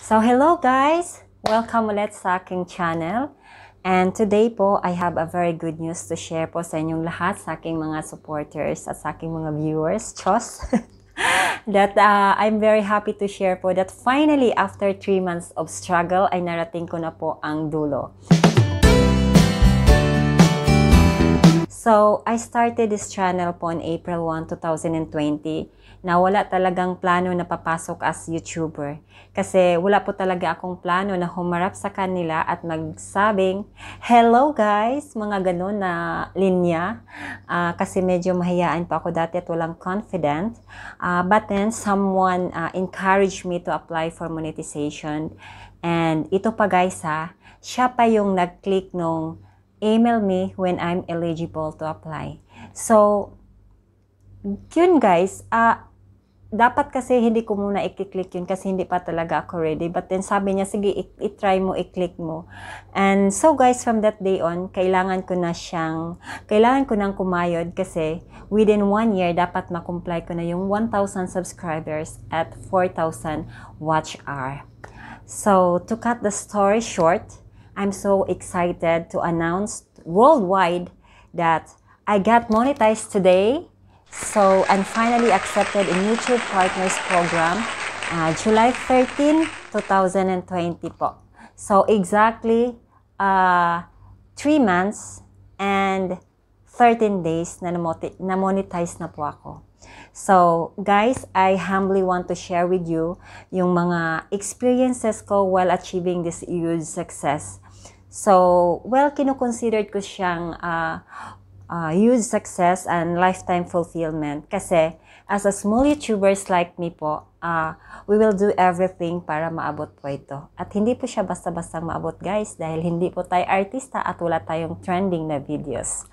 So, hello guys! Welcome ulit sa aking channel. And today po, I have a very good news to share po sa inyong lahat, sa aking mga supporters at sa aking mga viewers. Chos! that uh, I'm very happy to share po that finally after 3 months of struggle, ay narating ko na po ang dulo. So, I started this channel po on April 1, 2020 na wala talagang plano na papasok as YouTuber. Kasi wala po talaga akong plano na humarap sa kanila at magsabing, Hello guys! Mga ganun na linya. Uh, kasi medyo mahiyaan pa ako dati at walang confident. Uh, but then someone uh, encouraged me to apply for monetization. And ito pa guys ha, siya pa yung nag-click nung email me when I'm eligible to apply. So, yun guys, uh, dapat kasi hindi ko muna i-click yun kasi hindi pa talaga ako ready. But then sabi niya, sige, i-try mo, i-click mo. And so guys, from that day on, kailangan ko na siyang, kailangan ko nang kumayod kasi within one year, dapat makomply ko na yung 1,000 subscribers at 4,000 watch hour. So, to cut the story short, I'm so excited to announce worldwide that I got monetized today So, and finally accepted a Mutual Partners Program, uh, July 13, 2020 po. So, exactly uh, 3 months and 13 days na na-monetize na po ako. So, guys, I humbly want to share with you yung mga experiences ko while achieving this huge success. So, well, kinukonsidered ko siyang uh, uh, huge success and lifetime fulfillment. Kasi as a small YouTubers like me po, uh, we will do everything para maabot po ito. At hindi po siya basta-basta maabot guys dahil hindi po tayo artista at wala tayong trending na videos.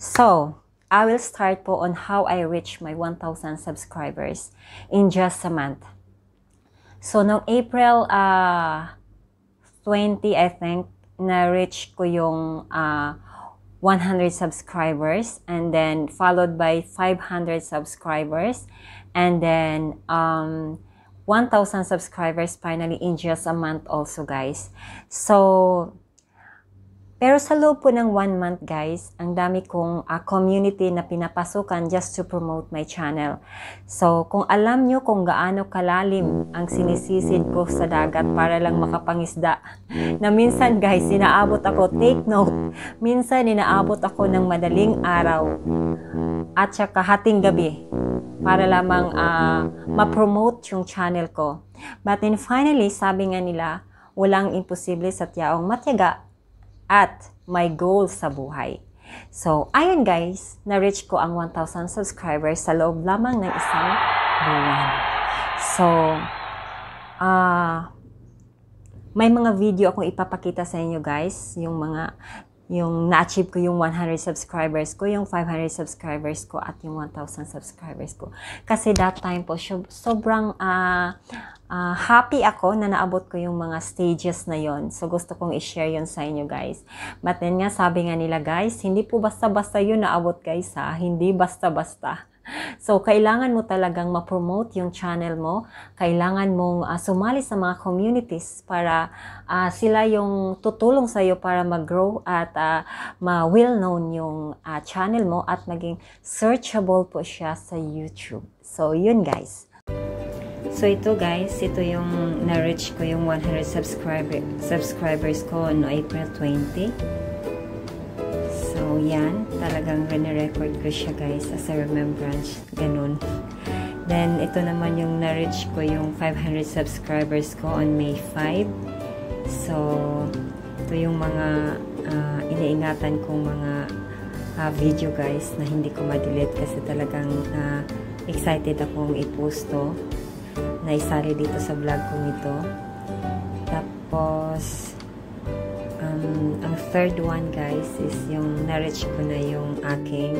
So, I will start po on how I reach my 1,000 subscribers in just a month. So, noong April uh, 20, I think, na-reach ko yung uh, 100 subscribers and then followed by 500 subscribers and then um, 1000 subscribers finally in just a month also guys so Pero sa loob po ng one month guys, ang dami kong uh, community na pinapasukan just to promote my channel. So kung alam nyo kung gaano kalalim ang sinisisid ko sa dagat para lang makapangisda, na minsan guys, inaabot ako, take note, minsan inaabot ako ng madaling araw at saka hating gabi para lamang uh, ma-promote yung channel ko. But then finally, sabi nga nila, walang imposible sa tiyaong matyaga at my goals sa buhay. So, ayun guys, na-reach ko ang 1,000 subscribers sa loob lamang ng isang buwan. So, ah... Uh, may mga video akong ipapakita sa inyo guys, yung mga yung na-achieve ko yung 100 subscribers ko, yung 500 subscribers ko, at yung 1,000 subscribers ko. Kasi that time po, sobrang uh, uh, happy ako na naabot ko yung mga stages na yon. So, gusto kong i-share yon sa inyo, guys. But then nga, sabi nga nila, guys, hindi po basta-basta yun naabot, guys, ha? Hindi basta-basta. So, kailangan mo talagang ma-promote yung channel mo. Kailangan mong uh, sumali sa mga communities para uh, sila yung tutulong sa iyo para mag-grow at uh, ma-well known yung uh, channel mo at naging searchable po siya sa YouTube. So, yun guys. So ito guys, ito yung na-reach ko yung 100 subscriber, subscribers ko no April 20. So, yan. Talagang re-record ko siya, guys, as a remembrance. Ganun. Then, ito naman yung na-reach ko yung 500 subscribers ko on May 5. So, ito yung mga uh, iniingatan kong mga uh, video, guys, na hindi ko ma-delete kasi talagang uh, excited akong i-post to na isali dito sa vlog kong ito. Tapos, um, ang third one guys is yung na-reach ko na yung aking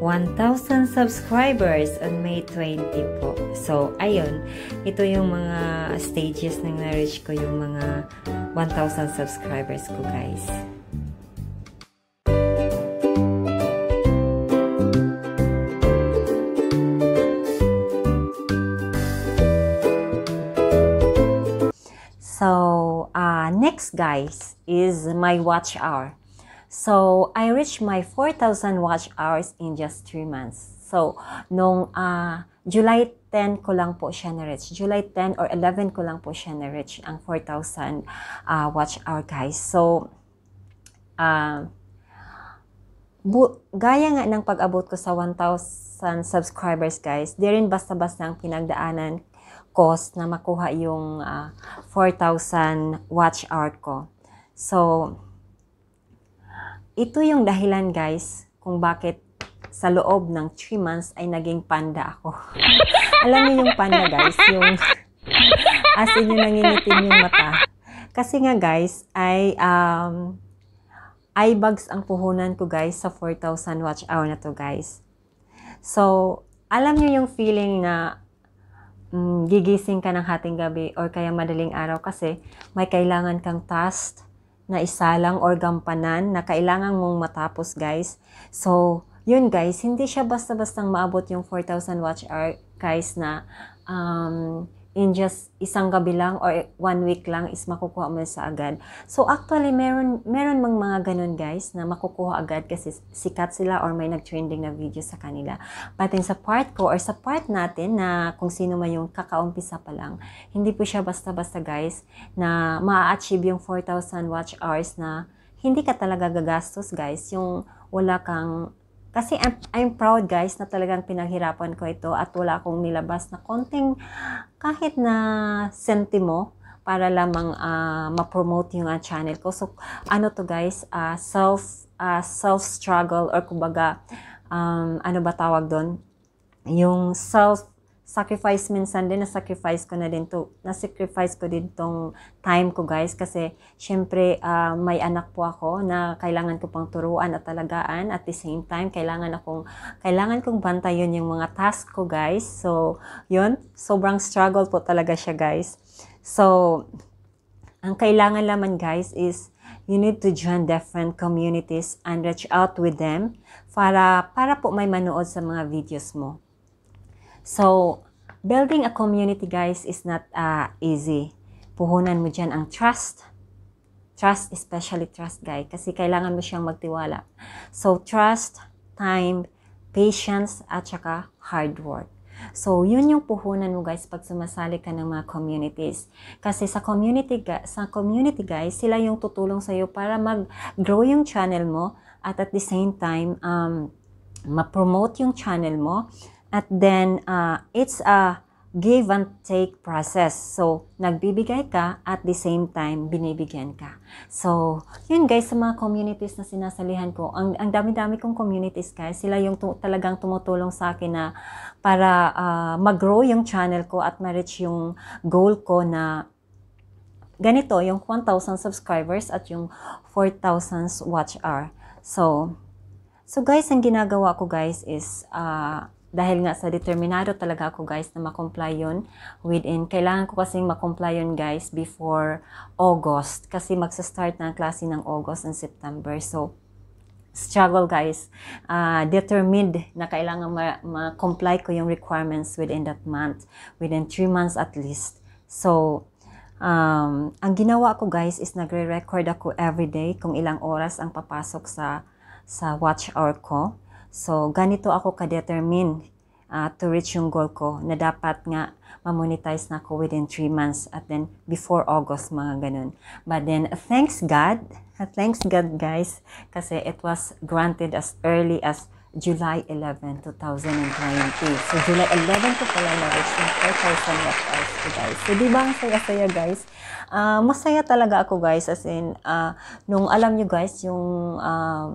1,000 subscribers on May 20 po. So, ayun. Ito yung mga stages ng na-reach ko yung mga 1,000 subscribers ko guys. guys, is my watch hour. So, I reached my 4,000 watch hours in just 3 months. So, nung uh, July 10 ko lang po siya na-reach. July 10 or 11 ko lang po siya na-reach ang 4,000 uh, ah, watch hour, guys. So, uh, bu- gaya nga ng pag-abot ko sa 1,000 subscribers, guys, di rin basta-basta ang pinagdaanan cost na makuha yung uh, ah, 4,000 watch hour ko. So, ito yung dahilan guys kung bakit sa loob ng 3 months ay naging panda ako. Alam niyo yung panda guys, yung as in yung nangingitim yung mata. Kasi nga guys, ay um, eye bags ang puhunan ko guys sa 4,000 watch hour na to guys. So, alam niyo yung feeling na mm, gigising ka ng hating gabi or kaya madaling araw kasi may kailangan kang task na isalang or gampanan na kailangan mong matapos guys. So, yun guys, hindi siya basta-bastang maabot yung 4,000 watch hour guys na um, in just isang gabi lang or one week lang is makukuha mo sa agad. So actually, meron, meron mang mga ganun guys na makukuha agad kasi sikat sila or may nag-trending na video sa kanila. But in sa part ko or sa part natin na kung sino man yung kakaumpisa pa lang, hindi po siya basta-basta guys na ma-achieve yung 4,000 watch hours na hindi ka talaga gagastos guys. Yung wala kang kasi I'm, I'm proud guys na talagang pinaghirapan ko ito at wala akong nilabas na konting kahit na sentimo para lamang uh, ma-promote yung uh, channel ko. So ano to guys, uh, self uh, self struggle or kumbaga um, ano ba tawag doon? Yung self sacrifice minsan din, na-sacrifice ko na din to, na-sacrifice ko din tong time ko guys kasi syempre uh, may anak po ako na kailangan ko pang turuan at talagaan at the same time kailangan akong kailangan kong bantayan yung mga task ko guys. So, yun, sobrang struggle po talaga siya guys. So, ang kailangan laman guys is you need to join different communities and reach out with them para para po may manood sa mga videos mo. So, building a community, guys, is not uh, easy. Puhunan mo dyan ang trust. Trust, especially trust, guys. Kasi kailangan mo siyang magtiwala. So, trust, time, patience, at saka hard work. So, yun yung puhunan mo guys pag sumasali ka ng mga communities. Kasi sa community, sa community guys, sila yung tutulong sa'yo para mag-grow yung channel mo at at the same time, um, ma-promote yung channel mo at then, uh, it's a give and take process. So, nagbibigay ka at the same time, binibigyan ka. So, yun guys, sa mga communities na sinasalihan ko, ang, ang dami-dami kong communities guys, sila yung tu- talagang tumutulong sa akin na para uh, mag-grow yung channel ko at ma-reach yung goal ko na ganito, yung 1,000 subscribers at yung 4,000 watch hour. So, so guys, ang ginagawa ko guys is, uh, dahil nga sa determinado talaga ako guys na makomply yun within. Kailangan ko kasing makomply yun guys before August. Kasi magsa-start na ang klase ng August and September. So, struggle guys uh, determined na kailangan ma-comply ma ko yung requirements within that month within 3 months at least so um, ang ginawa ko guys is nagre-record ako every day kung ilang oras ang papasok sa sa watch hour ko So, ganito ako ka-determine uh, to reach yung goal ko na dapat nga ma-monetize na ako within 3 months at then before August, mga ganun. But then, thanks God, thanks God guys, kasi it was granted as early as July 11, 2020. So, July 11 ko pala na-reach yung 4,000 watch ko guys. So, di ang saya-saya guys? Uh, masaya talaga ako guys, as in, uh, nung alam nyo guys, yung... Um,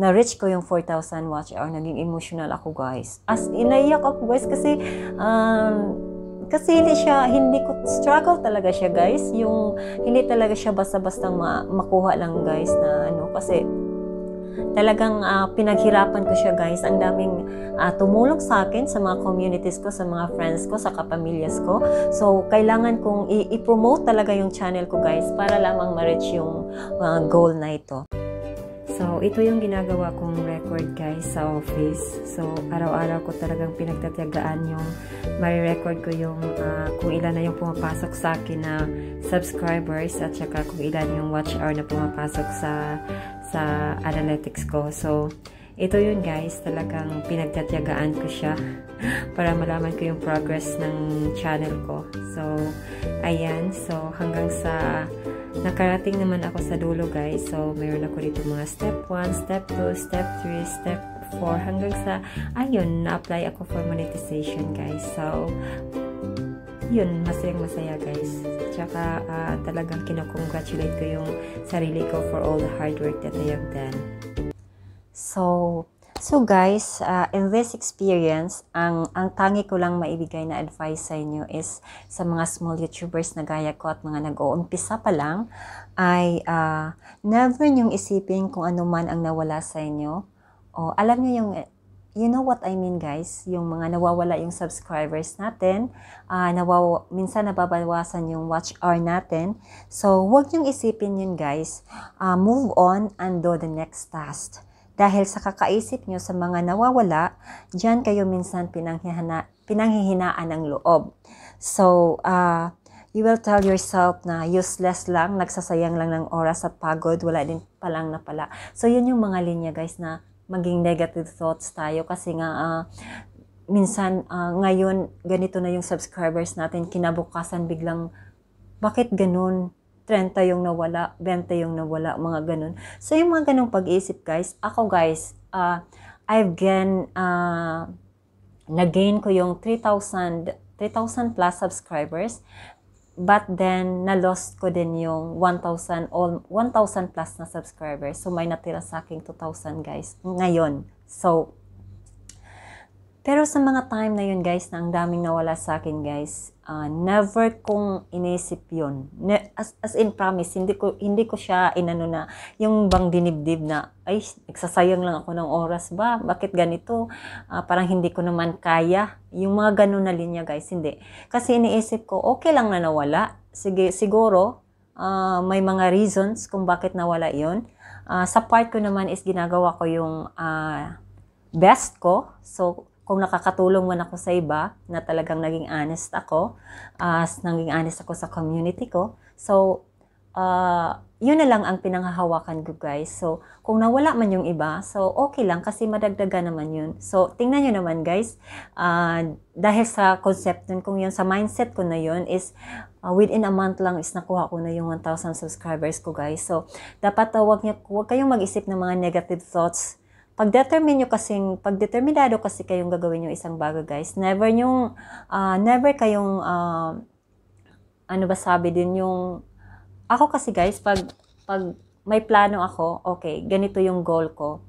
na-reach ko yung 4,000 watch hour. Naging emotional ako, guys. As inaiyak ako, guys, kasi um, kasi hindi siya, hindi ko, struggle talaga siya, guys. Yung, hindi talaga siya basta-basta ma- makuha lang, guys, na ano, kasi talagang uh, pinaghirapan ko siya guys. Ang daming uh, tumulong sa akin sa mga communities ko, sa mga friends ko, sa kapamilyas ko. So, kailangan kong i- i-promote talaga yung channel ko guys para lamang ma-reach yung uh, goal na ito. So, ito yung ginagawa kong record guys sa office. So, araw-araw ko talagang pinagtatyagaan yung ma-record ko yung uh, kung ilan na yung pumapasok sa akin na subscribers at saka kung ilan yung watch hour na pumapasok sa sa analytics ko. So, ito yun guys, talagang pinagtatyagaan ko siya para malaman ko yung progress ng channel ko. So, ayan. So, hanggang sa Nakarating naman ako sa dulo guys. So, meron ako dito mga step 1, step 2, step 3, step 4 hanggang sa, ayun, na-apply ako for monetization guys. So, yun, masayang masaya guys. Tsaka uh, talagang kinakongratulate ko yung sarili ko for all the hard work that I have done. So, So guys, uh, in this experience, ang, ang tangi ko lang maibigay na advice sa inyo is sa mga small YouTubers na gaya ko at mga nag-uumpisa pa lang, ay uh, never niyong isipin kung ano man ang nawala sa inyo. O alam niyo yung you know what I mean guys, yung mga nawawala yung subscribers natin, uh, nawaw minsan nababawasan yung watch hour natin. So, huwag niyong isipin yun guys. Uh, move on and do the next task. Dahil sa kakaisip nyo sa mga nawawala, dyan kayo minsan pinanghihina, pinanghihinaan ng loob. So, uh, you will tell yourself na useless lang, nagsasayang lang ng oras at pagod, wala din palang na pala. So, yun yung mga linya guys na maging negative thoughts tayo kasi nga uh, minsan uh, ngayon ganito na yung subscribers natin kinabukasan biglang bakit ganun 30 yung nawala, 20 yung nawala, mga ganun. So, yung mga ganung pag-iisip, guys, ako, guys, uh, I've gain, uh, nag-gain ko yung 3,000, 3,000 plus subscribers, but then, na-lost ko din yung 1,000, all, 1,000 plus na subscribers. So, may natira sa aking 2,000, guys, ngayon. So, pero sa mga time na yun guys, na ang daming nawala sa akin guys, uh, never kong inisip yun. Ne- as, as in promise, hindi ko, hindi ko siya inano na, yung bang dinibdib na, ay, nagsasayang lang ako ng oras ba? Bakit ganito? Uh, parang hindi ko naman kaya. Yung mga ganun na linya guys, hindi. Kasi iniisip ko, okay lang na nawala. Sige, siguro, uh, may mga reasons kung bakit nawala yun. Uh, sa part ko naman is ginagawa ko yung uh, best ko. So, kung nakakatulong man ako sa iba na talagang naging honest ako, as uh, naging honest ako sa community ko. So, uh, yun na lang ang pinanghahawakan ko guys. So, kung nawala man yung iba, so okay lang kasi madagdaga naman yun. So, tingnan nyo naman guys, uh, dahil sa concept nun kung yun, sa mindset ko na yun is uh, within a month lang is nakuha ko na yung 1,000 subscribers ko guys. So, dapat uh, wag, niya, wag kayong mag-isip ng mga negative thoughts pag-determine nyo kasing, pag-determinado kasi kayong gagawin yung isang bagay, guys, never yung, uh, ah, never kayong, uh, ano ba sabi din yung, ako kasi guys, pag, pag may plano ako, okay, ganito yung goal ko.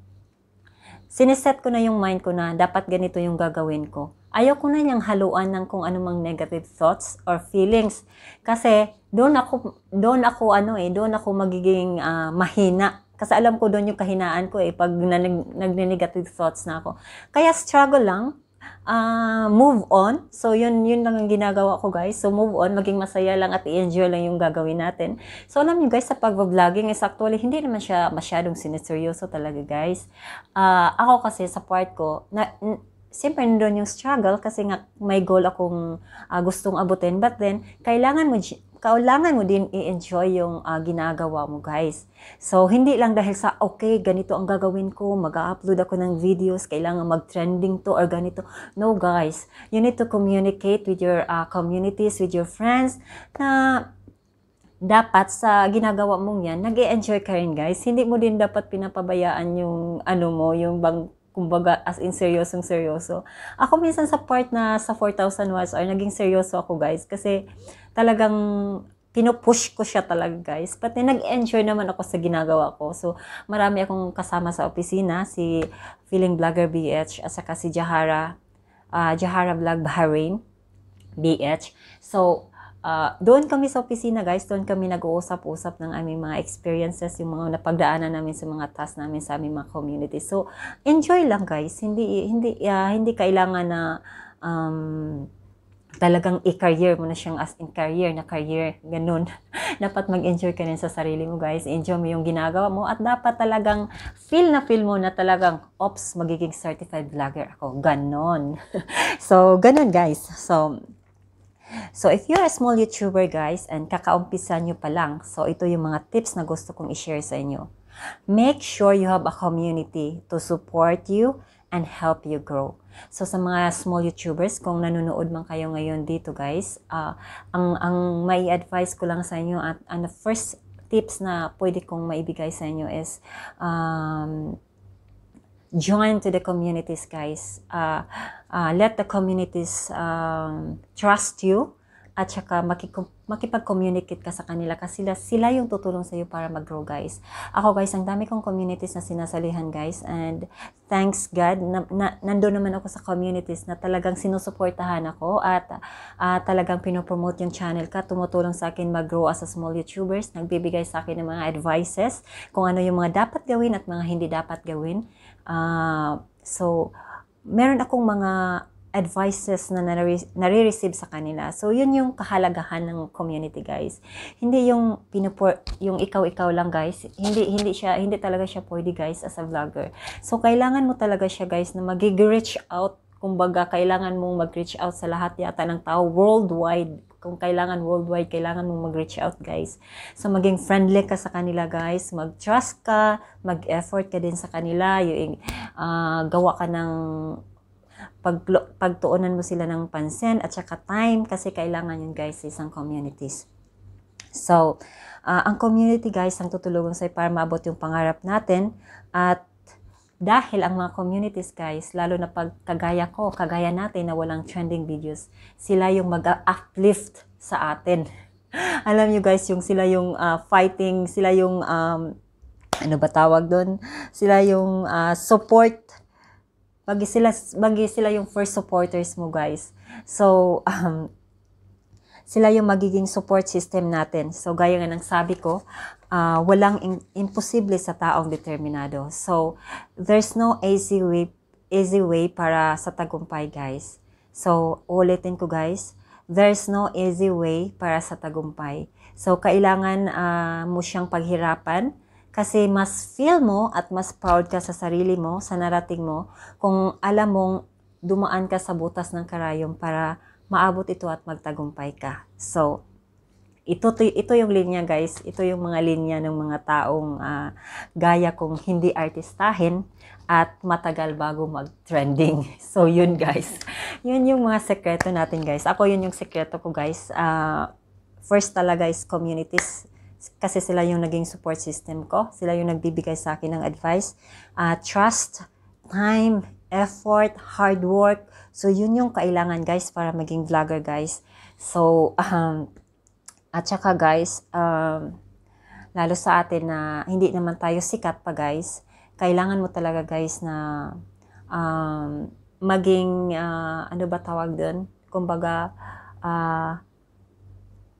Siniset ko na yung mind ko na dapat ganito yung gagawin ko. Ayoko na niyang haluan ng kung anumang negative thoughts or feelings. Kasi doon ako, doon ako ano eh, doon ako magiging uh, mahina kasi alam ko doon yung kahinaan ko eh, pag nag nagne-negative thoughts na ako. Kaya struggle lang, uh, move on. So, yun, yun lang ang ginagawa ko, guys. So, move on. Maging masaya lang at i-enjoy lang yung gagawin natin. So, alam nyo, guys, sa pag-vlogging is actually, hindi naman siya masyadong siniseryoso talaga, guys. Uh, ako kasi, sa part ko, na, siyempre nandun yung struggle kasi nga may goal akong uh, gustong abutin. But then, kailangan mo kailangan mo din i-enjoy yung uh, ginagawa mo guys. So, hindi lang dahil sa, okay, ganito ang gagawin ko, mag-upload ako ng videos, kailangan mag-trending to or ganito. No guys, you need to communicate with your uh, communities, with your friends, na dapat sa ginagawa mong yan, nag enjoy ka rin guys. Hindi mo din dapat pinapabayaan yung ano mo, yung bang kumbaga as in seryosong seryoso. Ako minsan sa part na sa 4,000 watts or naging seryoso ako guys kasi talagang pinupush ko siya talaga guys. Pati nag-enjoy naman ako sa ginagawa ko. So, marami akong kasama sa opisina, si Feeling Blogger BH, at saka si Jahara, uh, Jahara Vlog Bahrain BH. So, Uh, doon kami sa opisina guys, doon kami nag-uusap-usap ng aming mga experiences, yung mga napagdaanan namin sa mga tasks namin sa aming mga community. So, enjoy lang guys, hindi hindi uh, hindi kailangan na um, talagang i-career mo na siyang as in career na career, ganun. dapat mag-enjoy ka rin sa sarili mo guys, enjoy mo yung ginagawa mo at dapat talagang feel na feel mo na talagang, ops, magiging certified vlogger ako, ganon. so, ganun, guys. So, So, if you're a small YouTuber, guys, and kakaumpisa nyo pa lang, so ito yung mga tips na gusto kong i-share sa inyo. Make sure you have a community to support you and help you grow. So sa mga small YouTubers, kung nanonood man kayo ngayon dito guys, uh, ang, ang may advice ko lang sa inyo at ang first tips na pwede kong maibigay sa inyo is um, join to the communities, guys. Uh, uh, let the communities um, trust you at saka makipag-communicate ka sa kanila kasi sila, sila yung tutulong sa iyo para mag-grow, guys. Ako, guys, ang dami kong communities na sinasalihan, guys. And thanks God, na, na, nandun naman ako sa communities na talagang sinusuportahan ako at uh, talagang pinopromote yung channel ka. Tumutulong sa akin mag-grow as a small YouTubers. Nagbibigay sa akin ng mga advices kung ano yung mga dapat gawin at mga hindi dapat gawin. Uh, so, meron akong mga advices na nare-receive sa kanila. So, yun yung kahalagahan ng community, guys. Hindi yung pinupor, yung ikaw-ikaw lang, guys. Hindi, hindi siya, hindi talaga siya pwede, guys, as a vlogger. So, kailangan mo talaga siya, guys, na mag-reach out. Kumbaga, kailangan mong mag-reach out sa lahat yata ng tao worldwide kung kailangan worldwide, kailangan mong mag-reach out, guys. So, maging friendly ka sa kanila, guys. Mag-trust ka, mag-effort ka din sa kanila. Yung, uh, ah, gawa ka ng pag, pagtuunan mo sila ng pansin at saka time kasi kailangan yun, guys, sa isang communities. So, uh, ang community, guys, ang tutulungan sa'yo para maabot yung pangarap natin at dahil ang mga communities guys, lalo na pag kagaya ko, kagaya natin na walang trending videos, sila yung mag-uplift sa atin. Alam nyo guys, yung sila yung uh, fighting, sila yung um, ano ba tawag doon? Sila yung uh, support. Bagi sila, bagi sila yung first supporters mo guys. So, um, sila yung magiging support system natin. So, gaya nga ng sabi ko, uh, walang in- imposible sa taong determinado. So, there's no easy way, easy way para sa tagumpay, guys. So, ulitin ko, guys, there's no easy way para sa tagumpay. So, kailangan uh, mo siyang paghirapan kasi mas feel mo at mas proud ka sa sarili mo, sa narating mo, kung alam mong dumaan ka sa butas ng karayom para maabot ito at magtagumpay ka. So, ito, ito yung linya guys, ito yung mga linya ng mga taong uh, gaya kong hindi artistahin at matagal bago mag-trending. So yun guys, yun yung mga sekreto natin guys. Ako yun yung sekreto ko guys. Uh, first talaga is communities kasi sila yung naging support system ko. Sila yung nagbibigay sa akin ng advice. Uh, trust, time, effort, hard work, So, yun yung kailangan guys para maging vlogger guys. So, um, at saka guys, um, lalo sa atin na hindi naman tayo sikat pa guys, kailangan mo talaga guys na um, maging, uh, ano ba tawag doon? Kumbaga, uh,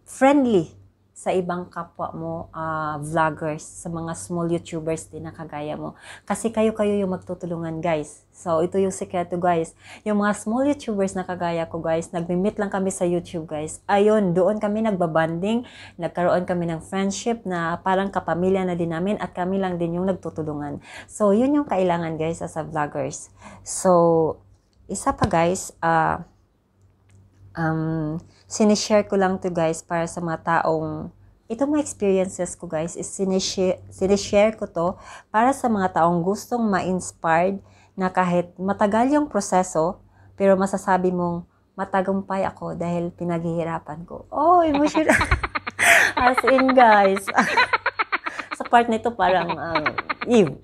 friendly sa ibang kapwa mo uh, vloggers, sa mga small YouTubers din na kagaya mo. Kasi kayo-kayo yung magtutulungan guys. So ito yung sikreto guys. Yung mga small YouTubers na kagaya ko guys, nagmi-meet lang kami sa YouTube guys. Ayun, doon kami nagbabanding, nagkaroon kami ng friendship na parang kapamilya na din namin at kami lang din yung nagtutulungan. So yun yung kailangan guys as a vloggers. So isa pa guys, ah... Uh, um, sinishare ko lang to guys para sa mga taong ito mga experiences ko guys is sinishare, sinishare ko to para sa mga taong gustong ma-inspired na kahit matagal yung proseso pero masasabi mong matagumpay ako dahil pinaghihirapan ko. Oh, emotional. As in guys. sa part nito parang um, ew.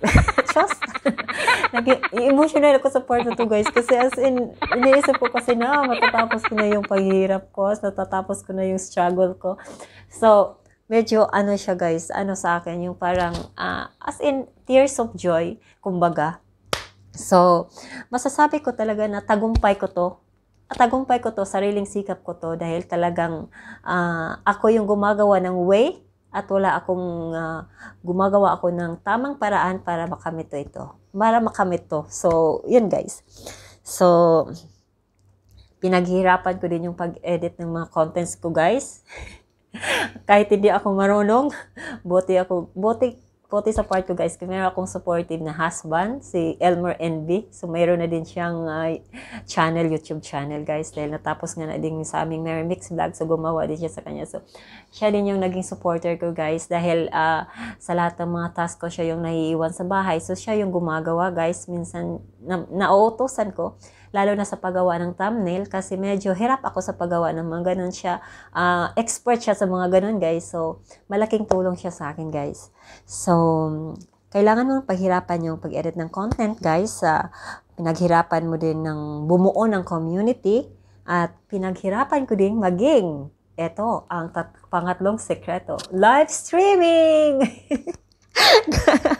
Just Emotional ako sa part na to guys kasi as in, iniisip ko kasi na matatapos ko na yung paghihirap ko, natatapos ko na yung struggle ko. So, medyo ano siya guys, ano sa akin, yung parang uh, as in tears of joy, kumbaga. So, masasabi ko talaga na tagumpay ko to tagumpay ko to, sariling sikap ko to dahil talagang uh, ako yung gumagawa ng way at wala akong uh, gumagawa ako ng tamang paraan para makamit to ito. Para makamit to. So, yun guys. So, pinaghirapan ko din yung pag-edit ng mga contents ko guys. Kahit hindi ako marunong, buti ako, buti kote sa part ko guys, meron akong supportive na husband, si Elmer NB. So mayroon na din siyang uh, channel, YouTube channel guys. Dahil natapos nga na din sa aming Mary Mix vlog. So gumawa din siya sa kanya. So siya din yung naging supporter ko guys. Dahil uh, sa lahat ng mga task ko, siya yung naiiwan sa bahay. So siya yung gumagawa guys. Minsan na, nautosan ko lalo na sa paggawa ng thumbnail kasi medyo hirap ako sa paggawa ng mga ganun siya. Uh, expert siya sa mga ganun guys. So, malaking tulong siya sa akin guys. So, kailangan mong paghirapan yung pag-edit ng content guys. Uh, pinaghirapan mo din ng bumuo ng community at pinaghirapan ko din maging ito ang pangatlong sekreto, live streaming!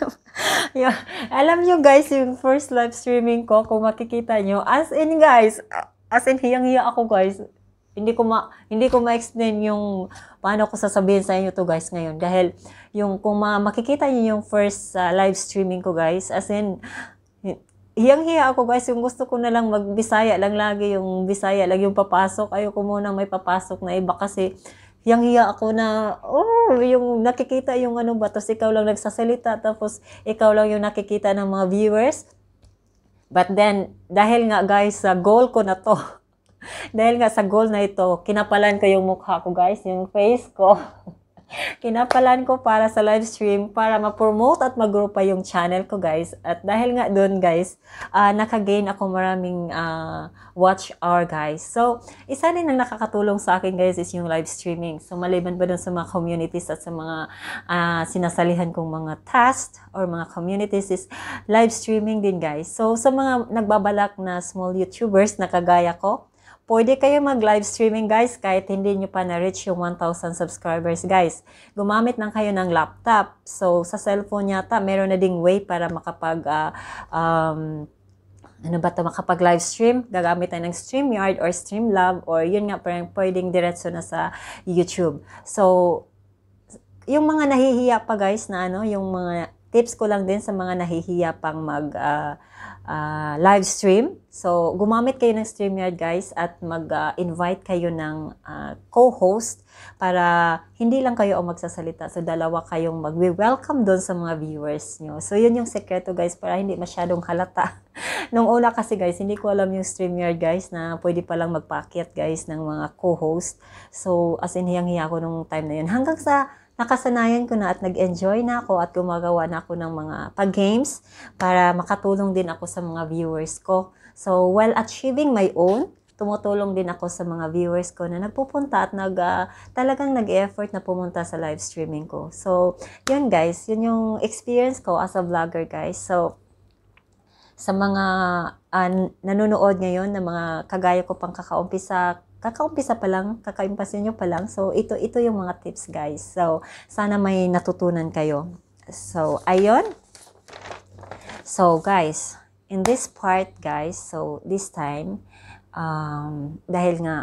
yung, alam nyo guys, yung first live streaming ko, kung makikita nyo, as in guys, as in hiyang-hiya ako guys. Hindi ko ma hindi ko ma-explain yung paano ko sasabihin sa inyo to guys ngayon dahil yung kung ma- makikita niyo yung first uh, live streaming ko guys as in hiyang-hiya ako guys, yung gusto ko na lang magbisaya lang lagi yung bisaya lang yung papasok. Ayoko muna may papasok na iba kasi yang hiya ako na, oh, yung nakikita yung ano ba, tapos ikaw lang nagsasalita, tapos ikaw lang yung nakikita ng mga viewers. But then, dahil nga guys, sa goal ko na to, dahil nga sa goal na ito, kinapalan ko yung mukha ko guys, yung face ko. kinapalan ko para sa live stream para ma-promote at mag-grow pa yung channel ko guys. At dahil nga doon guys, uh, naka-gain ako maraming uh, watch hour guys. So, isa rin ang nakakatulong sa akin guys is yung live streaming. So, maliban ba dun sa mga communities at sa mga uh, sinasalihan kong mga tasks or mga communities is live streaming din guys. So, sa mga nagbabalak na small YouTubers na kagaya ko, Pwede kayo mag-live streaming guys kahit hindi nyo pa na-reach yung 1,000 subscribers guys. Gumamit lang kayo ng laptop. So, sa cellphone yata, meron na ding way para makapag... Uh, um, ano ba to makapag live stream, gagamit tayo ng StreamYard or StreamLab or yun nga parang pwedeng diretso na sa YouTube. So, yung mga nahihiya pa guys na ano, yung mga tips ko lang din sa mga nahihiya pang mag uh, uh, live stream. So, gumamit kayo ng StreamYard guys at mag-invite ah, uh, kayo ng uh, co-host para hindi lang kayo ang magsasalita. So, dalawa kayong mag-welcome doon sa mga viewers nyo. So, yun yung sekreto guys para hindi masyadong halata. Nung una kasi guys, hindi ko alam yung StreamYard guys na pwede palang magpaakyat guys ng mga co-host. So, as in hiyang-hiya ko nung time na yun. Hanggang sa nakasanayan ko na at nag-enjoy na ako at gumagawa na ako ng mga pag-games para makatulong din ako sa mga viewers ko. So, while achieving my own, tumutulong din ako sa mga viewers ko na nagpupunta at nag, uh, talagang nag-effort na pumunta sa live streaming ko. So, yun guys, yun yung experience ko as a vlogger guys. So, sa mga uh, nanonood ngayon na mga kagaya ko pang kakaumpisa kakaumpisa pa lang, kakaimpasin nyo pa lang. So, ito, ito yung mga tips, guys. So, sana may natutunan kayo. So, ayon. So, guys, in this part, guys, so, this time, um, dahil nga,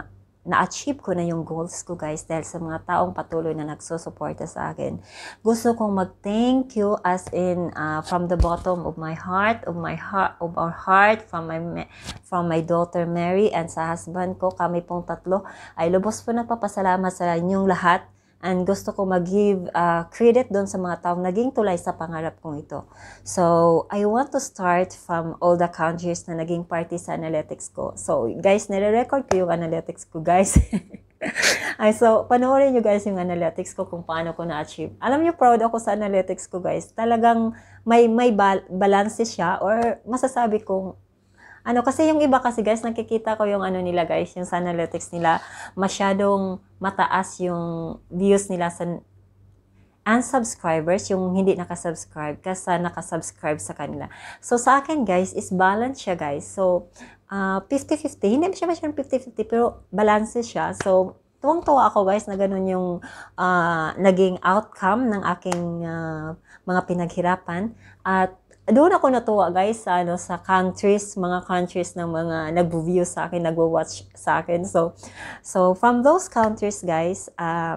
na-achieve ko na yung goals ko guys dahil sa mga taong patuloy na nagsusuporta sa akin. Gusto kong mag-thank you as in uh, from the bottom of my heart, of my heart, of our heart, from my from my daughter Mary and sa husband ko, kami pong tatlo ay lubos po na papasalamat sa inyong lahat And gusto ko mag-give uh, credit doon sa mga taong naging tulay sa pangarap kong ito. So, I want to start from all the countries na naging party sa analytics ko. So, guys, nire-record ko yung analytics ko, guys. Ay, so, panoorin nyo guys yung analytics ko kung paano ko na-achieve. Alam nyo, proud ako sa analytics ko guys. Talagang may, may bal- balance siya or masasabi kong ano kasi yung iba kasi guys nakikita ko yung ano nila guys yung sa analytics nila masyadong mataas yung views nila sa and subscribers yung hindi nakasubscribe, kasa nakasubscribe sa kanila. So, sa akin, guys, is balance siya, guys. So, 50-50. Uh, ah, hindi siya masyadong 50-50, pero balance siya. So, tuwang-tuwa ako, guys, na ganun yung uh, naging outcome ng aking uh, mga pinaghirapan. At doon ako natuwa guys sa ano sa countries, mga countries ng mga nagbo view sa akin, nagwo-watch sa akin. So so from those countries guys, uh,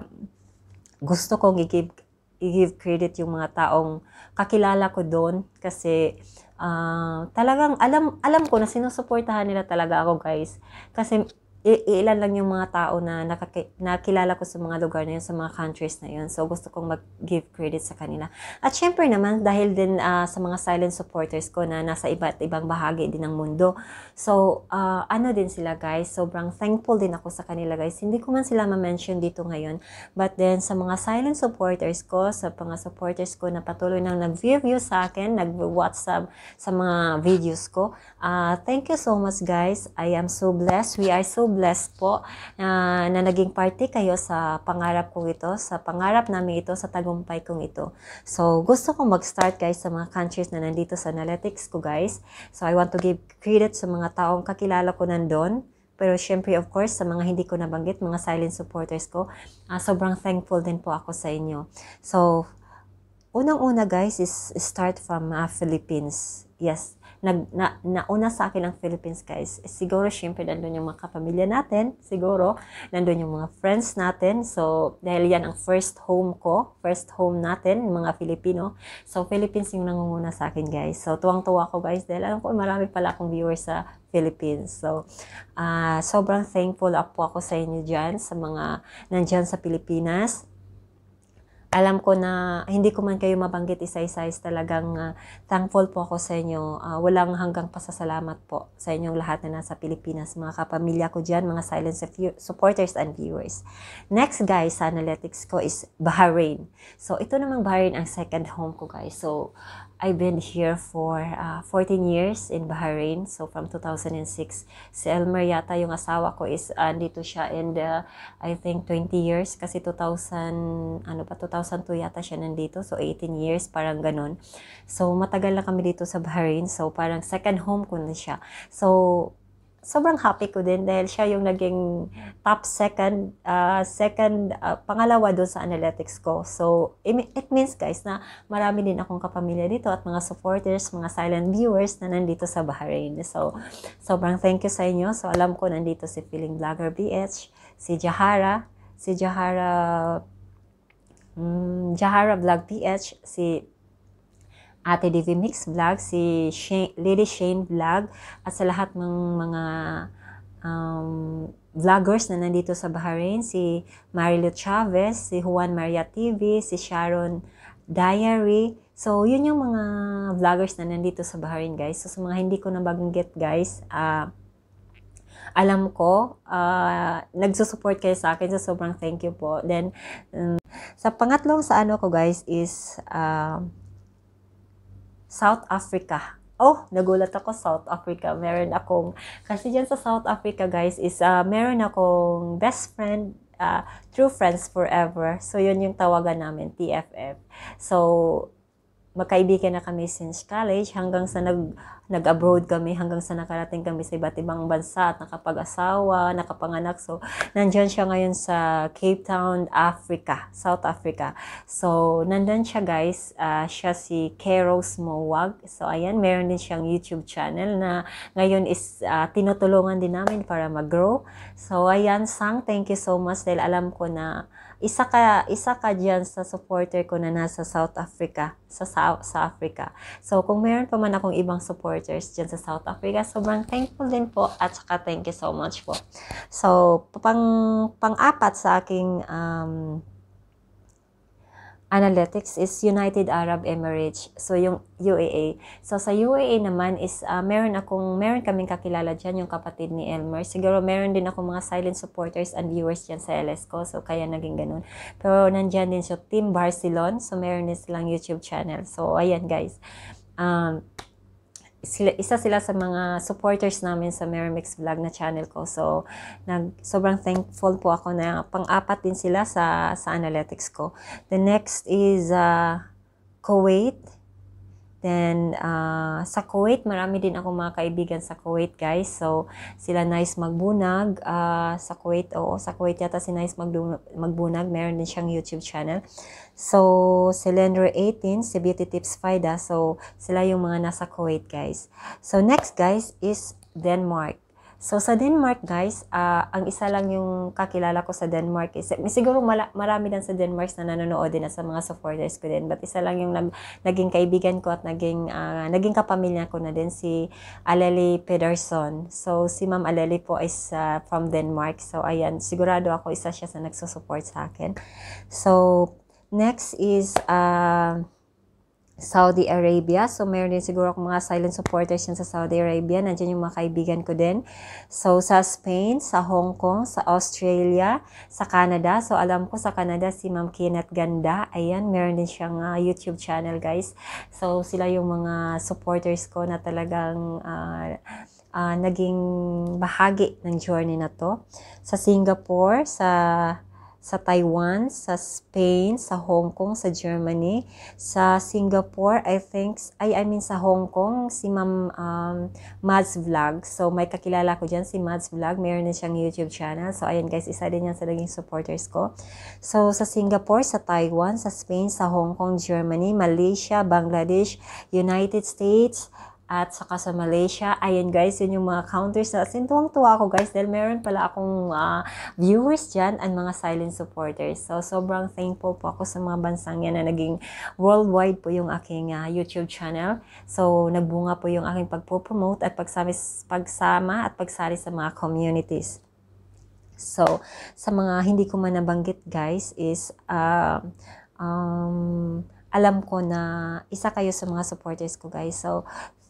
gusto kong i-give i-give credit yung mga taong kakilala ko doon kasi uh, talagang alam alam ko na sinusuportahan nila talaga ako guys. Kasi ilan lang yung mga tao na nakaki- nakilala ko sa mga lugar na yun, sa mga countries na yun. So, gusto kong mag-give credit sa kanila. At syempre naman, dahil din uh, sa mga silent supporters ko na nasa iba't ibang bahagi din ng mundo. So, uh, ano din sila guys, sobrang thankful din ako sa kanila guys. Hindi ko man sila ma-mention dito ngayon. But then, sa mga silent supporters ko, sa mga supporters ko na patuloy nang nag view sa akin, nag-WhatsApp sa mga videos ko, uh, thank you so much guys. I am so blessed. We are so blessed blessed po uh, na naging party kayo sa pangarap ko ito, sa pangarap namin ito, sa tagumpay kong ito. So, gusto ko mag-start guys sa mga countries na nandito sa analytics ko guys. So, I want to give credit sa mga taong kakilala ko nandun. Pero syempre, of course, sa mga hindi ko nabanggit, mga silent supporters ko, uh, sobrang thankful din po ako sa inyo. So, unang-una guys is start from uh, Philippines. Yes, nag, na, nauna sa akin ang Philippines, guys. Eh, siguro, syempre, nandun yung mga kapamilya natin. Siguro, nandun yung mga friends natin. So, dahil yan ang first home ko, first home natin, mga Filipino. So, Philippines yung nangunguna sa akin, guys. So, tuwang-tuwa ko, guys, dahil alam ko, marami pala akong viewers sa Philippines. So, uh, sobrang thankful po ako sa inyo dyan, sa mga nandyan sa Pilipinas alam ko na hindi ko man kayo mabanggit isa-isa is talagang uh, thankful po ako sa inyo. Uh, walang hanggang pasasalamat po sa inyong lahat na nasa Pilipinas, mga kapamilya ko dyan, mga silent supporters and viewers. Next guys, sa analytics ko is Bahrain. So ito namang Bahrain ang second home ko guys. So I've been here for uh, 14 years in Bahrain. So from 2006, si Elmer yata yung asawa ko is uh, siya and uh, I think 20 years kasi 2000 ano pa 2002 yata siya nandito. So 18 years parang ganun. So matagal na kami dito sa Bahrain. So parang second home ko na siya. So sobrang happy ko din dahil siya yung naging top second, uh, second uh, pangalawa doon sa analytics ko. So, it means guys na marami din akong kapamilya dito at mga supporters, mga silent viewers na nandito sa Bahrain. So, sobrang thank you sa inyo. So, alam ko nandito si Feeling Vlogger BH, si Jahara, si Jahara, mm, Jahara Vlog PH, si Ate Divi Mix Vlog, si Shane, Lady Shane Vlog, at sa lahat ng mga um, vloggers na nandito sa Bahrain, si Marilo Chavez, si Juan Maria TV, si Sharon Diary. So, yun yung mga vloggers na nandito sa Bahrain, guys. So, sa mga hindi ko nabanggit, guys, uh, alam ko, uh, nagsusupport kayo sa akin. So, sobrang thank you po. Then, um, sa pangatlong sa ano ko, guys, is... Uh, South Africa. Oh, nagulat ako South Africa. Meron akong, kasi diyan sa South Africa guys, is uh, meron akong best friend, uh, true friends forever. So, yun yung tawagan namin, TFF. So, magkaibigan na kami since college hanggang sa nag, nag-abroad kami, hanggang sa nakarating kami sa iba't ibang bansa at nakapag-asawa, nakapanganak. So, nandyan siya ngayon sa Cape Town, Africa, South Africa. So, nandyan siya guys, uh, siya si Keros Mowag. So, ayan, meron din siyang YouTube channel na ngayon is uh, tinutulungan din namin para mag-grow. So, ayan, Sang, thank you so much dahil alam ko na isa ka isa ka diyan sa supporter ko na nasa South Africa, sa South sa Africa. So kung meron pa man akong ibang supporters diyan sa South Africa, sobrang thankful din po at saka thank you so much po. So pang pang-apat sa aking um, Analytics is United Arab Emirates. So, yung UAA. So, sa UAA naman is, uh, meron akong, meron kaming kakilala diyan yung kapatid ni Elmer. Siguro, meron din ako mga silent supporters and viewers diyan sa LSCO. So, kaya naging ganun. Pero, nandiyan din siya, Team Barcelona. So, meron din silang YouTube channel. So, ayan guys. Um, sila, isa sila sa mga supporters namin sa Merimix Vlog na channel ko. So, nag, sobrang thankful po ako na pang-apat din sila sa, sa analytics ko. The next is uh, Kuwait. Then, uh, sa Kuwait, marami din ako mga kaibigan sa Kuwait, guys. So, sila nice magbunag. Uh, sa Kuwait, oo, sa Kuwait yata si nice magbunag. Meron din siyang YouTube channel. So, Cylinder 18, si Beauty Tips Fida. So, sila yung mga nasa Kuwait, guys. So, next, guys, is Denmark. So sa Denmark guys, uh, ang isa lang yung kakilala ko sa Denmark is siguro mala, marami din sa Denmark na nanonood din na sa mga supporters ko din but isa lang yung nag, naging kaibigan ko at naging uh, naging kapamilya ko na din si Aleli Pedersen. So si Ma'am Aleli po is uh, from Denmark. So ayan, sigurado ako isa siya sa nagsusupport sa akin. So next is uh, Saudi Arabia. So, meron din siguro akong mga silent supporters yan sa Saudi Arabia. Nandiyan yung mga kaibigan ko din. So, sa Spain, sa Hong Kong, sa Australia, sa Canada. So, alam ko sa Canada si Ma'am Kinet Ganda. Ayan, meron din siyang uh, YouTube channel, guys. So, sila yung mga supporters ko na talagang uh, uh, naging bahagi ng journey na to. Sa Singapore, sa sa Taiwan, sa Spain, sa Hong Kong, sa Germany, sa Singapore, I think, ay, I mean sa Hong Kong, si Ma'am um, Mads Vlog. So, may kakilala ko dyan, si Mads Vlog. mayroon na siyang YouTube channel. So, ayan guys, isa din yan sa naging supporters ko. So, sa Singapore, sa Taiwan, sa Spain, sa Hong Kong, Germany, Malaysia, Bangladesh, United States, at saka sa Malaysia. Ayan guys, yun yung mga counters natin. Tuwang-tuwa ako guys dahil meron pala akong uh, viewers dyan and mga silent supporters. So, sobrang thankful po ako sa mga bansang yan na naging worldwide po yung aking uh, YouTube channel. So, nagbunga po yung aking pagpo-promote at pagsamis, pagsama at pagsali sa mga communities. So, sa mga hindi ko man nabanggit guys is uh, um, alam ko na isa kayo sa mga supporters ko guys. So,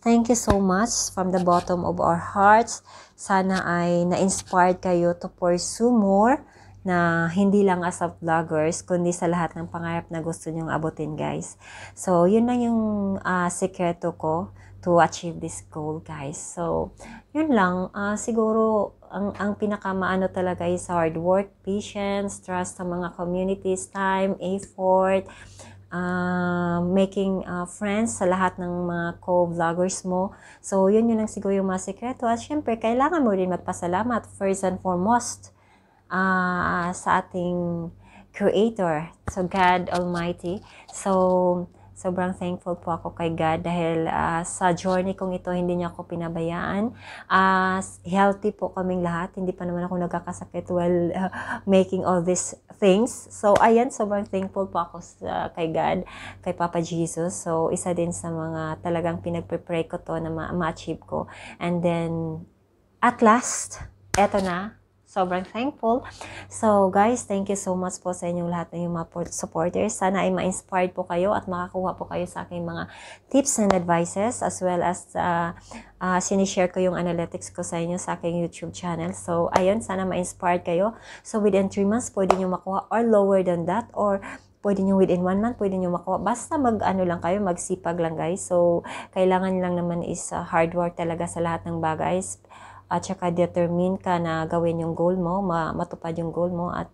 Thank you so much from the bottom of our hearts. Sana ay na-inspired kayo to pursue more na hindi lang as a vloggers, kundi sa lahat ng pangarap na gusto nyong abutin, guys. So, yun lang yung uh, sekreto ko to achieve this goal, guys. So, yun lang. Uh, siguro, ang, ang pinakamaano talaga is hard work, patience, trust sa mga communities, time, effort, effort uh, making uh, friends sa lahat ng mga co-vloggers mo. So, yun yun ang siguro yung mga sekreto. At syempre, kailangan mo rin magpasalamat first and foremost uh, sa ating creator, so God Almighty. So, Sobrang thankful po ako kay God dahil uh, sa journey kong ito, hindi niya ako pinabayaan. Uh, healthy po kaming lahat. Hindi pa naman ako nagkakasakit while uh, making all these things. So, ayan, sobrang thankful po ako sa, kay God, kay Papa Jesus. So, isa din sa mga talagang pinagpre-pray ko to na ma- ma-achieve ko. And then, at last, eto na, sobrang thankful. So guys, thank you so much po sa inyong lahat ng mga supporters. Sana ay ma-inspired po kayo at makakuha po kayo sa aking mga tips and advices as well as uh, uh, sinishare ko yung analytics ko sa inyo sa aking YouTube channel. So ayun, sana ma-inspired kayo. So within 3 months, pwede nyo makuha or lower than that or pwede nyo within 1 month, pwede nyo makuha. Basta mag-ano lang kayo, magsipag lang guys. So, kailangan lang naman is uh, hard work talaga sa lahat ng bagay at saka determine ka na gawin yung goal mo, matupad yung goal mo at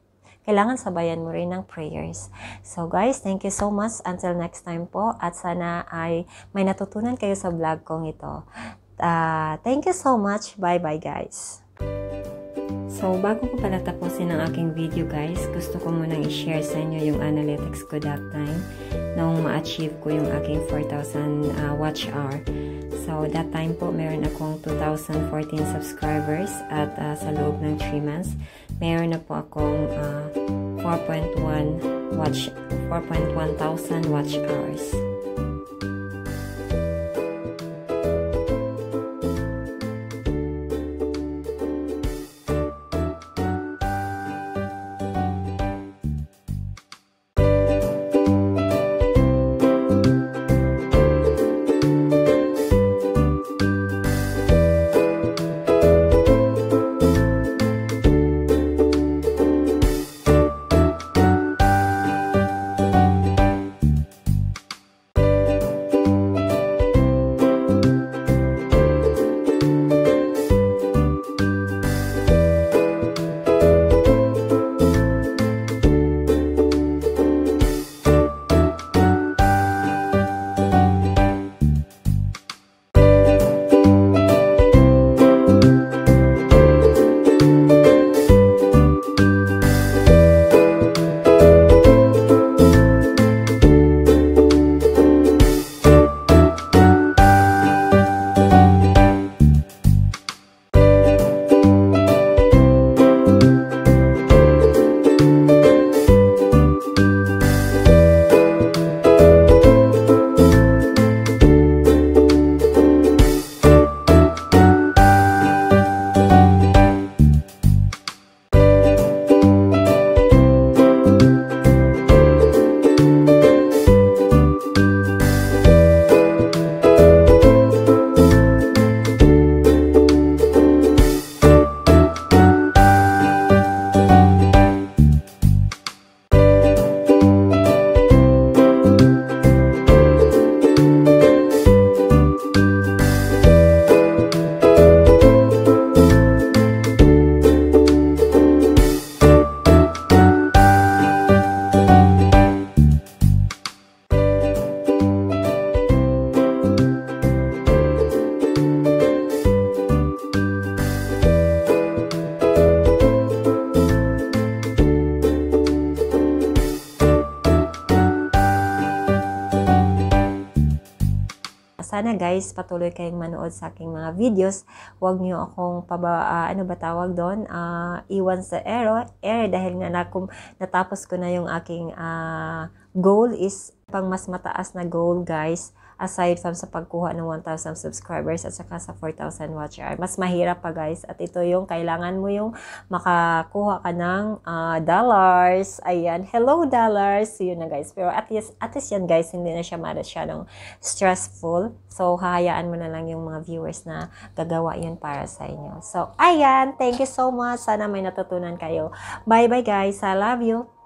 kailangan sabayan mo rin ng prayers. So guys, thank you so much. Until next time po at sana ay may natutunan kayo sa vlog kong ito. Uh, thank you so much. Bye-bye guys. So, bago ko pala tapusin ang aking video guys, gusto ko munang i-share sa inyo yung analytics ko that time nung ma-achieve ko yung aking 4,000 uh, ah, watch hour. So, that time po, meron akong 2,014 subscribers at uh, sa loob ng 3 months, meron na po akong uh, ah, 4.1 watch 4.1,000 watch hours. sana guys patuloy kayong manood sa aking mga videos. Huwag niyo akong paba, uh, ano ba tawag doon? Uh, iwan sa error. Error dahil nga na, kung natapos ko na yung aking uh, goal is pang mas mataas na goal guys aside from sa pagkuha ng 1,000 subscribers at saka sa 4,000 watch Mas mahirap pa guys at ito yung kailangan mo yung makakuha ka ng uh, dollars. Ayan, hello dollars. See you na guys. Pero at least, at least yan guys, hindi na siya masyadong stressful. So, hahayaan mo na lang yung mga viewers na gagawa yun para sa inyo. So, ayan. Thank you so much. Sana may natutunan kayo. Bye-bye guys. I love you.